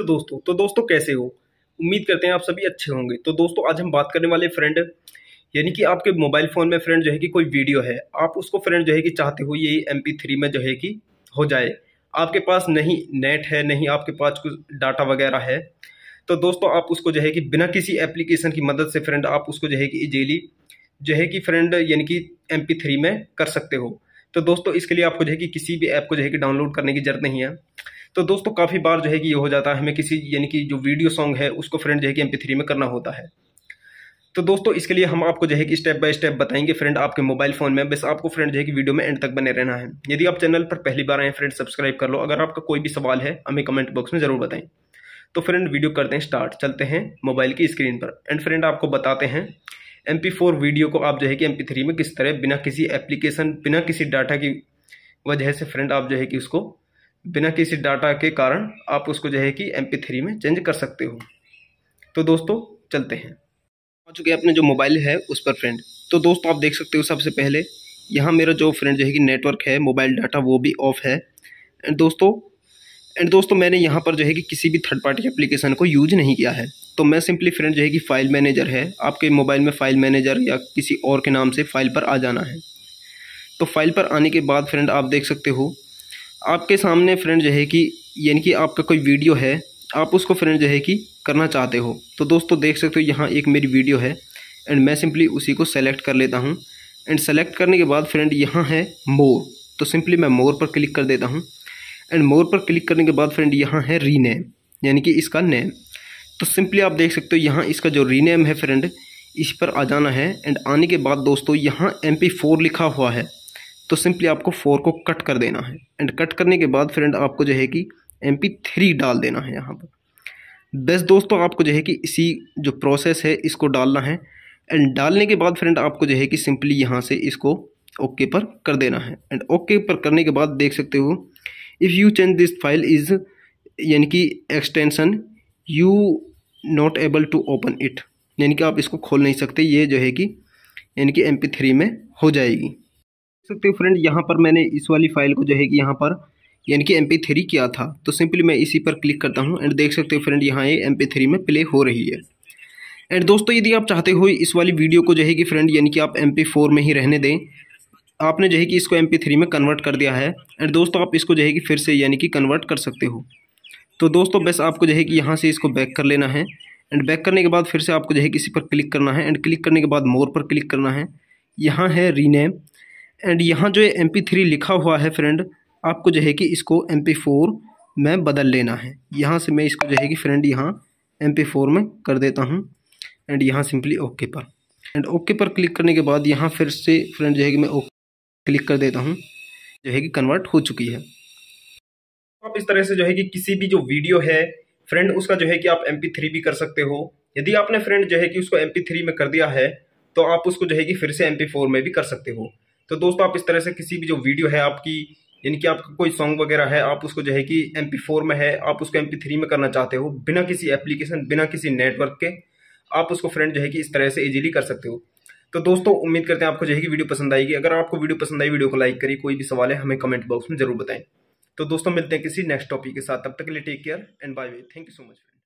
तो दोस्तों तो दोस्तों कैसे हो उम्मीद करते हैं आप सभी अच्छे होंगे तो दोस्तों आज हम बात करने वाले फ्रेंड यानी कि आपके मोबाइल फ़ोन में फ्रेंड जो है कि कोई वीडियो है आप उसको फ्रेंड जो है कि चाहते हो ये एम थ्री में जो है कि हो जाए आपके पास नहीं नेट है नहीं आपके पास कुछ डाटा वगैरह है तो दोस्तों आप उसको जो है कि बिना किसी एप्लीकेशन की मदद से फ्रेंड आप उसको जो है कि इजीली जो है कि फ्रेंड यानी कि एम थ्री में कर सकते हो तो दोस्तों इसके लिए आपको जो है कि किसी भी ऐप को जो है कि डाउनलोड करने की ज़रूरत नहीं है तो दोस्तों काफ़ी बार जो है कि ये हो जाता है हमें किसी यानी कि जो वीडियो सॉन्ग है उसको फ्रेंड जो है कि एम थ्री में करना होता है तो दोस्तों इसके लिए हम आपको जो है कि स्टेप बाय स्टेप बताएंगे फ्रेंड आपके मोबाइल फोन में बस आपको फ्रेंड जो है कि वीडियो में एंड तक बने रहना है यदि आप चैनल पर पहली बार आए फ्रेंड सब्सक्राइब कर लो अगर आपका कोई भी सवाल है हमें कमेंट बॉक्स में जरूर बताएं तो फ्रेंड वीडियो करते हैं स्टार्ट चलते हैं मोबाइल की स्क्रीन पर एंड फ्रेंड आपको बताते हैं एम वीडियो को आप जो है कि एम में किस तरह बिना किसी एप्लीकेशन बिना किसी डाटा की वजह से फ्रेंड आप जो है कि उसको बिना किसी डाटा के कारण आप उसको जो है कि एम थ्री में चेंज कर सकते हो तो दोस्तों चलते हैं आ चुके अपने जो मोबाइल है उस पर फ्रेंड तो दोस्तों आप देख सकते हो सबसे पहले यहाँ मेरा जो फ्रेंड जो है कि नेटवर्क है मोबाइल डाटा वो भी ऑफ है एंड दोस्तों एंड दोस्तों मैंने यहाँ पर जो है कि किसी भी थर्ड पार्टी एप्लीकेशन को यूज नहीं किया है तो मैं सिंपली फ्रेंड जो है कि फ़ाइल मैनेजर है आपके मोबाइल में फ़ाइल मैनेजर या किसी और के नाम से फ़ाइल पर आ जाना है तो फाइल पर आने के बाद फ्रेंड आप देख सकते हो आपके सामने फ्रेंड जो है कि यानी कि आपका कोई वीडियो है आप उसको फ्रेंड जो है कि करना चाहते हो तो दोस्तों देख सकते हो यहाँ एक मेरी वीडियो है एंड मैं सिंपली उसी को सेलेक्ट कर लेता हूँ एंड सेलेक्ट करने के बाद फ्रेंड यहाँ है मोर तो सिंपली मैं मोर पर क्लिक कर देता हूँ एंड मोर पर क्लिक करने के बाद फ्रेंड यहाँ है रीनेम यानी कि इसका नेम तो सिंपली आप देख सकते हो यहाँ इसका जो रीनेम है फ्रेंड इस पर आ जाना है एंड आने के बाद दोस्तों यहाँ एम लिखा हुआ है तो सिंपली आपको फोर को कट कर देना है एंड कट करने के बाद फ्रेंड आपको जो है कि एम पी थ्री डाल देना है यहाँ पर बस दोस्तों आपको जो है कि इसी जो प्रोसेस है इसको डालना है एंड डालने के बाद फ्रेंड आपको जो है कि सिंपली यहाँ से इसको ओके okay पर कर देना है एंड ओके okay पर करने के बाद देख सकते हो if you change this file is यानी कि extension you not able to open it यानी कि आप इसको खोल नहीं सकते ये जो है कि यानी कि एम में हो जाएगी सकते हो फ्रेंड यहाँ पर मैंने इस वाली फाइल को जो है कि यहाँ पर यानी कि एम थ्री किया था तो सिंपली मैं इसी पर क्लिक करता हूँ एंड देख सकते हो फ्रेंड यहाँ ये एम थ्री में प्ले हो रही है एंड दोस्तों यदि आप चाहते हो इस वाली वीडियो को जो है कि फ्रेंड यानी कि आप एम फोर में ही रहने दें आपने जो है कि इसको एम थ्री में कन्वर्ट कर दिया है एंड दोस्तों आप इसको जो है कि फिर से यानी कि कन्वर्ट कर सकते हो तो दोस्तों बस आपको जो है कि यहाँ से इसको बैक कर लेना है एंड बैक करने के बाद फिर से आपको जो है कि इसी पर क्लिक करना है एंड क्लिक करने के बाद मोर पर क्लिक करना है यहाँ है रीनेम एंड यहाँ जो एम पी थ्री लिखा हुआ है फ्रेंड आपको जो है कि इसको एम पी फोर में बदल लेना है यहाँ से मैं इसको जो है कि फ्रेंड यहाँ एम पी फोर में कर देता हूँ एंड यहाँ सिंपली ओके पर एंड ओके पर क्लिक करने के बाद यहाँ फिर से फ्रेंड जो है कि मैं ओके क्लिक कर देता हूँ जो है कि कन्वर्ट हो चुकी है तो आप इस तरह से जो है कि किसी भी जो वीडियो है फ्रेंड उसका जो है कि आप एम थ्री भी कर सकते हो यदि आपने फ्रेंड जो है कि उसको एम थ्री में कर दिया है तो आप उसको जो है कि फिर से एम फोर में भी कर सकते हो तो दोस्तों आप इस तरह से किसी भी जो वीडियो है आपकी यानी कि आपका कोई सॉन्ग वगैरह है आप उसको जो है कि एम पी फोर में है आप उसको एम पी थ्री में करना चाहते हो बिना किसी एप्लीकेशन बिना किसी नेटवर्क के आप उसको फ्रेंड जो है कि इस तरह से इजीली कर सकते हो तो दोस्तों उम्मीद करते हैं आपको जो है कि वीडियो पसंद आएगी अगर आपको वीडियो पसंद आई वीडियो को लाइक करिए कोई भी सवाल है हमें कमेंट बॉक्स में जरूर बताएं तो दोस्तों मिलते हैं किसी नेक्स्ट टॉपिक के साथ तब तक के लिए take care and bye bye thank you so much